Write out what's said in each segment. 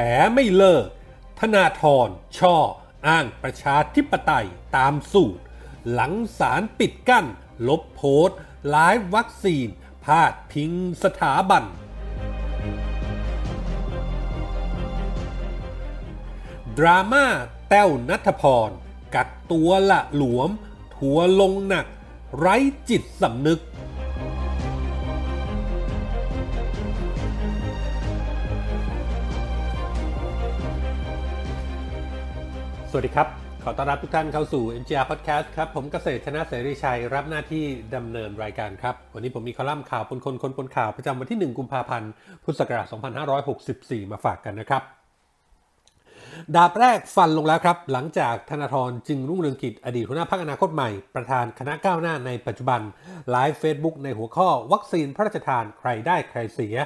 แไม่เลิก ธนาธร ช่อ อ้างประชาธิปไตยตามสูตร หลังสารปิดกั้น ลบโพสต์ไลฟ์วัคซีน พาดพิงสถาบัน ดราม่าแต้วนัทพร กักตัวละหลวม ทัวลงหนัก ไร้จิตสำนึกสวัสดีครับ ขอต้อนรับทุกท่านเข้าสู่ MGR Podcast ครับ ผมเกษตรชนะเสรีชัยรับหน้าที่ดำเนินรายการครับ วันนี้ผมมีคอลัมน์ข่าวปนคนคนปนข่าวประจำวันที่ 1กุมภาพันธ์ พุทธศักราช2564 มาฝากกันนะครับ ดาบแรกฟันลงแล้วครับ หลังจากธนาธรจึงรุ่งเรืองกิจอดีตหัวหน้าพักอนาคตใหม่ประธานคณะก้าวหน้าในปัจจุบันไลฟ์เฟซบุ๊กในหัวข้อวัคซีนพระราชทานใครได้ใครเสีย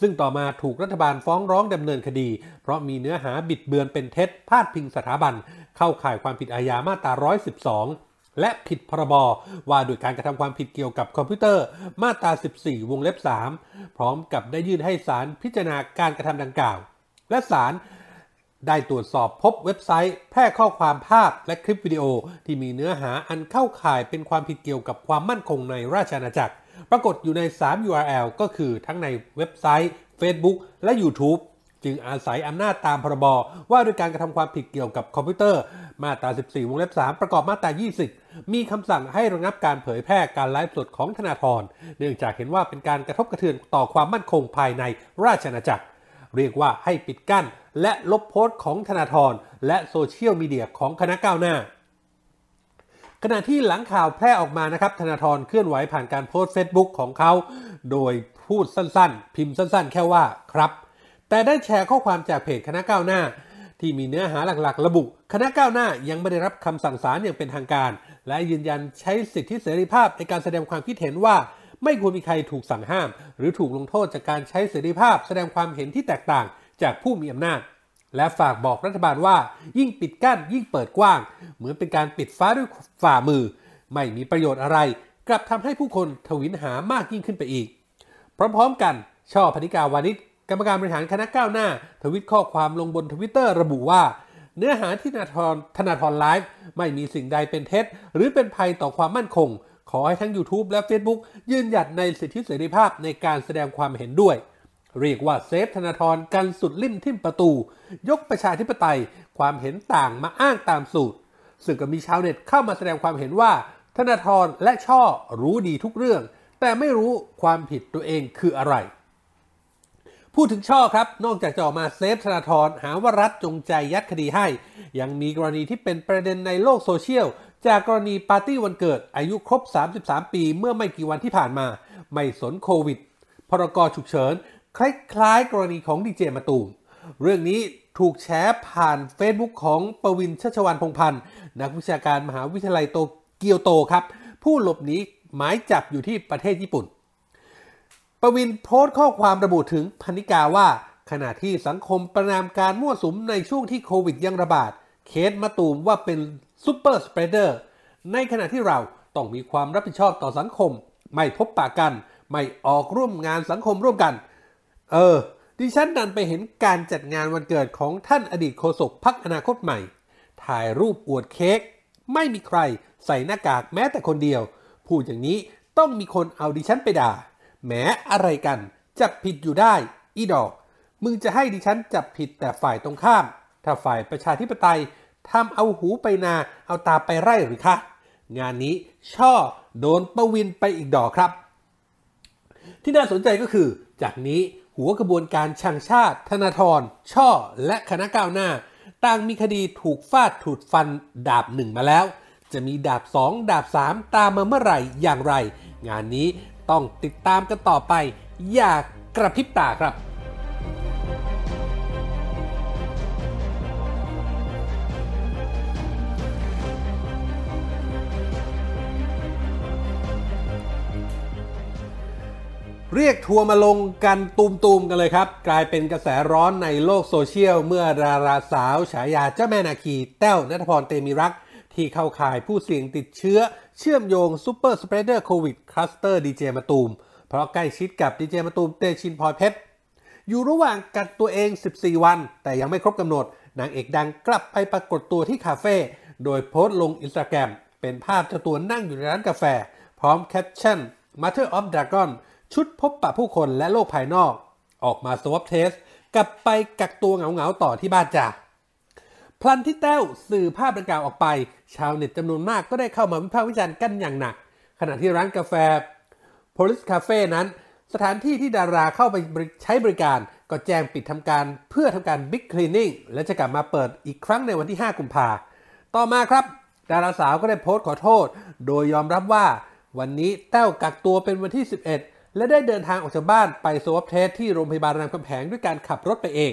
ซึ่งต่อมาถูกรัฐบาลฟ้องร้องดำเนินคดี เพราะมีเนื้อหาบิดเบือนเป็นเท็จ พาดพิงสถาบัน เข้าข่ายความผิดอาญามาตรา 112 และผิดพรบ ว่าโดยการกระทำความผิดเกี่ยวกับคอมพิวเตอร์มาตรา 14 วงเล็บ 3 พร้อมกับได้ยื่นให้ศาลพิจารณาการกระทำดังกล่าว และศาลได้ตรวจสอบพบเว็บไซต์แพร่ข้อความภาพและคลิปวิดีโอที่มีเนื้อหาอันเข้าข่ายเป็นความผิดเกี่ยวกับความมั่นคงในราชอาณาจักรปรากฏอยู่ใน 3 URL ก็คือทั้งในเว็บไซต์ Facebook และ YouTube จึงอาศัยอำนาจตามพรบว่าด้วยการกระทำความผิดเกี่ยวกับคอมพิวเตอร์ มาตรา 14 วงเล็บ 3 ประกอบมาตรา 20 มีคำสั่งให้ระงับการเผยแพร่การไลฟ์สดของธนาธรเนื่องจากเห็นว่าเป็นการกระทบกระเทือนต่อความมั่นคงภายในราชอาณาจักร เรียกว่าให้ปิดกั้น และลบโพสต์ของธนาธรและโซเชียลมีเดียของคณะก้าวหน้าขณะที่หลังข่าวแพร่ออกมานะครับ ธนาธรเคลื่อนไหวผ่านการโพสต์ซบุ๊กของเขา โดยพูดสั้นๆ พิมพ์สั้นๆแค่ว่าครับ แต่ได้แชร์ข้อความจากเพจคณะก้าวหน้า ที่มีเนื้อหาหลักๆระบุ คณะก้าวหน้ายังไม่ได้รับคำสั่งศาลอย่างเป็นทางการ และยืนยันใช้สิทธิเสรีภาพในการแสดงความคิดเห็นว่าไม่ควรมีใครถูกสั่งห้าม หรือถูกลงโทษจากการใช้เสรีภาพ แสดงความเห็นที่แตกต่างจากผู้มีอำนาจและฝากบอกรัฐบาลว่ายิ่งปิดกั้นยิ่งเปิดกว้าง เหมือนเป็นการปิดฟ้าด้วยฝ่ามือ ไม่มีประโยชน์อะไรกลับทำให้ผู้คนทวินหามากยิ่งขึ้นไปอีก พร้อมๆ กัน ช่อพนิกาวานิชกรรมการบริหารคณะก้าวหน้า ทวิตข้อความลงบนทวิตเตอร์ระบุว่า เนื้อหาที่ธนาธรธนาธรไลฟ์ไม่มีสิ่งใดเป็นเท็จ หรือเป็นภัยต่อความมั่นคง ขอให้ทั้ง YouTube และ Facebook ยืนหยัดในสิทธิเสรีภาพในการแสดงความเห็นด้วยเรียกว่าเซฟธนาธรกันสุดลิ่มทิ่มประตู ยกประชาธิปไตยความเห็นต่างมาอ้างตามสูตร ซึ่งก็มีชาวเน็ต เข้ามาแสดงความเห็นว่า ธนาธรและช่อรู้ดีทุกเรื่อง แต่ไม่รู้ความผิดตัวเองคืออะไร พูดถึงช่อครับ นอกจากจะออกมาเซฟธนาธรหาว่ารัฐจงใจยัดคดีให้ ยังมีกรณีที่เป็นประเด็นในโลกโซเชียลจากกรณีปาร์ตี้วันเกิดอายุครบ 33 ปีเมื่อไม่กี่วันที่ผ่านมาไม่สนโควิด พรกฉุกเฉินคล้าย ๆ กรณีของดีเจ มาตูม เรื่องนี้ถูกแชร์ผ่าน Facebook ของประวินชัชวานพงพันธ์ นักวิชาการมหาวิทยาลัยโตเกียวโตครับ ผู้หลบหนีหมายจับอยู่ที่ประเทศญี่ปุ่น ประวินโพสต์ข้อความระบุถึงพนิกาว่าขณะที่สังคมประนามการมั่วสุมในช่วงที่โควิดยังระบาด เคสมาตูมว่าเป็นซูเปอร์สเปรเดอร์ในขณะที่เราต้องมีความรับผิดชอบต่อสังคม ไม่พบปะกัน ไม่ออกร่วมงานสังคมร่วมกันเออดิฉันดันไปเห็นการจัดงานวันเกิดของท่านอดีตโฆษกพักอนาคตใหม่ ถ่ายรูปอวดเค้ก ไม่มีใครใส่หน้ากากแม้แต่คนเดียว พูดอย่างนี้ต้องมีคนเอาดิฉันไปด่า แม้อะไรกันจับผิดอยู่ได้ อีดอก มึงจะให้ดิฉันจับผิดแต่ฝ่ายตรงข้าม ถ้าฝ่ายประชาธิปไตยทำเอาหูไปนาเอาตาไปไร่หรือคะ งานนี้ช่อโดนประวินไปอีกดอกครับ ที่น่าสนใจก็คือจากนี้หัวกระบวนการชังชาติ ธนาธรช่อและคณะก้าวหน้าต่างมีคดีถูกฟาดถูกฟันดาบหนึ่งมาแล้ว จะมีดาบ2ดาบ3ตามมาเมื่อไหร่อย่างไร งานนี้ต้องติดตามกันต่อไปอย่ากกระพริบตาครับเรียกทัวร์มาลงกันตูมๆกันเลยครับ กลายเป็นกระแสร้อนในโลกโซเชียล เมื่อดาราสาวฉายาเจ้าแม่นาคีแต้วนัทพรเตมีรัก ที่เข้าข่ายผู้เสี่ยงติดเชื้อ เชื่อมโยงซูเปอร์สเปรเดอร์โควิดคลัสเตอร์ดีเจมาตูมเพราะใกล้ชิดกับดีเจมาตูมเตชินพยเพชร อยู่ระหว่างกักตัวเอง 14 วัน แต่ยังไม่ครบกำหนดนางเอกดังกลับไปปรากฏตัวที่คาเฟ่โดยโพสต์ลงอินสตาแกรมเป็นภาพเจ้าตัวนั่งอยู่ในร้านกาแฟ พร้อมแคปชั่น Mother of Dragon ชุดพบปะผู้คนและโลกภายนอก ออกมาสวอปเทส กลับไปกักตัวเหงาๆ ต่อที่บ้านจ้ะพลันที่แต้วสื่อภาพดังกล่าวออกไป ชาวเน็ตจำนวนมากก็ได้เข้ามาวิพากษ์วิจารณ์กันอย่างหนัก ขณะที่ร้านกาแฟ Police Cafe นั้น สถานที่ที่ดาราเข้าไปใช้บริการ ก็แจ้งปิดทำการเพื่อทำการ Big Cleaning และจะกลับมาเปิดอีกครั้งในวันที่ 5กุมภาต่อมาครับ ดาราสาวก็ได้โพสต์ขอโทษ โดยยอมรับว่าวันนี้แต้วกักตัวเป็นวันที่ 11และได้เดินทางออกจากบ้านไปสวบเทสที่โรงพยาบาลรามคำแหงด้วยการขับรถไปเอง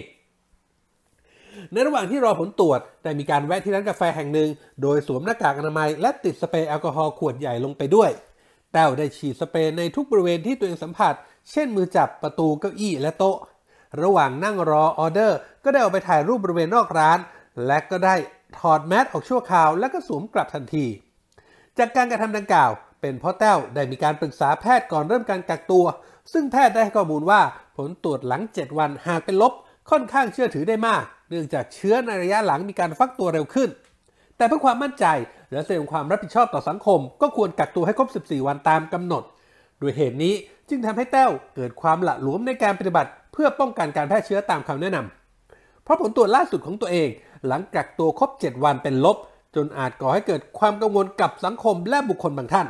ในระหว่างที่รอผลตรวจได้มีการแวะที่ร้านกาแฟแห่งหนึ่ง โดยสวมหน้ากากอนามัย และติดสเปรย์แอลกอฮอล์ขวดใหญ่ลงไปด้วย แต้วได้ฉีดสเปรย์ในทุกบริเวณที่ตัวเองสัมผัส เช่นมือจับประตูเก้าอี้และโต๊ะ ระหว่างนั่งรอออเดอร์ก็ได้ออกไปถ่ายรูปบริเวณนอกร้าน และก็ได้ถอดแมสออกชั่วคราว และก็สวมกลับทันที จากการกระทำดังกล่าวเป็นเพราะแต้วได้มีการปรึกษาแพทย์ก่อนเริ่มการกักตัว ซึ่งแพทย์ได้ให้ข้อมูลว่าผลตรวจหลัง 7 วันหากเป็นลบ ค่อนข้างเชื่อถือได้มาก เนื่องจากเชื้อในระยะหลังมีการฟักตัวเร็วขึ้น แต่เพื่อความมั่นใจและแสดงความรับผิดชอบต่อสังคม ก็ควรกักตัวให้ครบ 14 วันตามกำหนด ด้วยเหตุนี้จึงทำให้แต้วเกิดความหละหลวมในการปฏิบัติ เพื่อป้องกันการแพร่เชื้อตามคำแนะนำ เพราะผลตรวจล่าสุดของตัวเอง หลังกักตัวครบ7 วันเป็นลบ จนอาจก่อให้เกิดความกังวลกับสังคมและบุคคลบางท่าน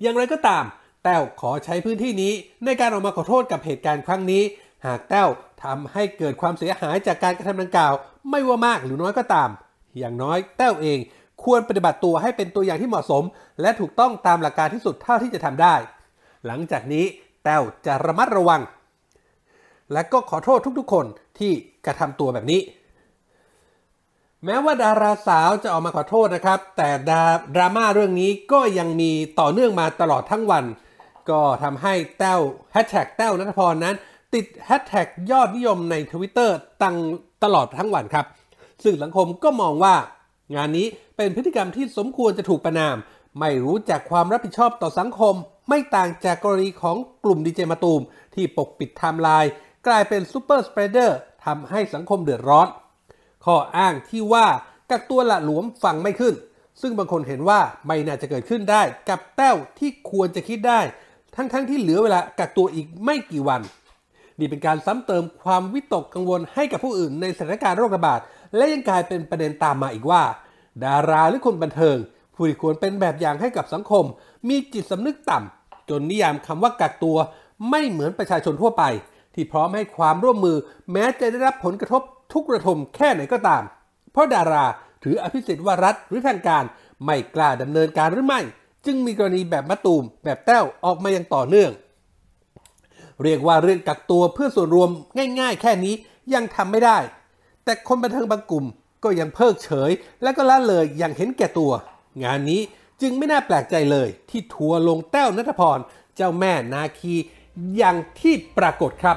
อย่างไรก็ตาม แต้วขอใช้พื้นที่นี้ในการออกมาขอโทษกับเหตุการณ์ครั้งนี้ หากแต้วทำให้เกิดความเสียหายจากการกระทำดังกล่าวไม่ว่ามากหรือน้อยก็ตาม อย่างน้อยแต้วเอง ควรปฏิบัติตัวให้เป็นตัวอย่างที่เหมาะสม และถูกต้องตามหลักการที่สุดเท่าที่จะทำได้ หลังจากนี้ แต้วจะระมัดระวัง และก็ขอโทษทุกๆคนที่กระทำตัวแบบนี้แม้ว่าดาราสาวจะออกมาขอโทษนะครับ แต่ดราม่าเรื่องนี้ก็ยังมีต่อเนื่องมาตลอดทั้งวัน ก็ทำให้แต้วแฮชแท็กแต้วนัทพรนั้น ติดแฮชแท็กยอดนิยมในทวิตเตอร์ตั้งตลอดทั้งวันครับ ซึ่งสังคมก็มองว่า งานนี้เป็นพฤติกรรมที่สมควรจะถูกประนาม ไม่รู้จักความรับผิดชอบต่อสังคม ไม่ต่างจากกรณีของกลุ่มดีเจมาตูมที่ปกปิดไทม์ไลน์กลายเป็นซูเปอร์สเปรเดอร์ทำให้สังคมเดือดร้อนข้ออ้างที่ว่ากักตัวละหลวมฟังไม่ขึ้น ซึ่งบางคนเห็นว่าไม่น่าจะเกิดขึ้นได้กับแต้วที่ควรจะคิดได้ ทั้งๆทที่เหลือเวลากักตัวอีกไม่กี่วันนี่เป็นการซ้ำเติมความวิตกกังวลให้กับผู้อื่น ในสถานการณ์โรคระบาดและยังกลายเป็นประเด็นตามมาอีกว่า ดาราหรือคนบันเทิงผู้ที่ควรเป็นแบบอย่างให้กับสังคม มีจิตสำนึกต่ำจนนิยามคำว่ากักตัวไม่เหมือนประชาชนทั่วไป ที่พร้อมให้ความร่วมมือ แม้จะได้รับผลกระทบทุกระทมแค่ไหนก็ตาม เพราะดาราถืออภิสิทธิ์ว่ารัฐหรือทางการ ไม่กล้าดำเนินการหรือไม่ จึงมีกรณีแบบมะตูมแบบแต้วออกมาอย่างต่อเนื่อง เรียกว่าเรื่องกักตัวเพื่อส่วนรวมง่ายๆแค่นี้ยังทำไม่ได้ แต่คนบันเทิงบางกลุ่มก็ยังเพิกเฉย และก็ละเลยอย่างเห็นแก่ตัว งานนี้จึงไม่น่าแปลกใจเลยที่ทัวลงแต้วนัทพร เจ้าแม่นาคีอย่างที่ปรากฏครับ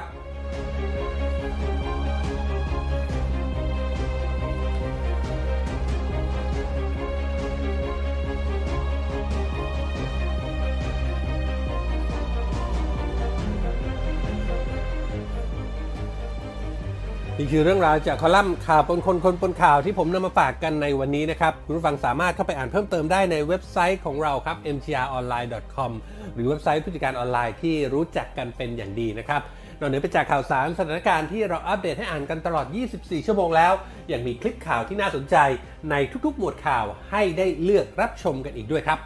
คือเรื่องราวจากคอลัมน์ข่าวปนคนคนปนข่าวที่ผมนำมาฝากกันในวันนี้นะครับ คุณผู้ฟังสามารถเข้าไปอ่านเพิ่มเติมได้ในเว็บไซต์ของเราครับ mtronline.com หรือเว็บไซต์ผู้จัดการออนไลน์ที่รู้จักกันเป็นอย่างดีนะครับ นอกเหนือไปจากข่าวสารสถานการณ์ที่เราอัปเดตให้อ่านกันตลอด 24 ชั่วโมงแล้วยังมีคลิปข่าวที่น่าสนใจในทุกๆหมวดข่าวให้ได้เลือกรับชมกันอีกด้วยครับ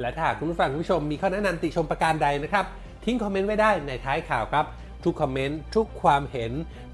และถ้าคุณผู้ฟังผู้ชมมีข้อแนะนำติชมประการใดนะครับทิ้งคอมเมนต์ไว้ได้ในท้ายข่าวครับ ทุกคอมเมนต์ทุกความเห็น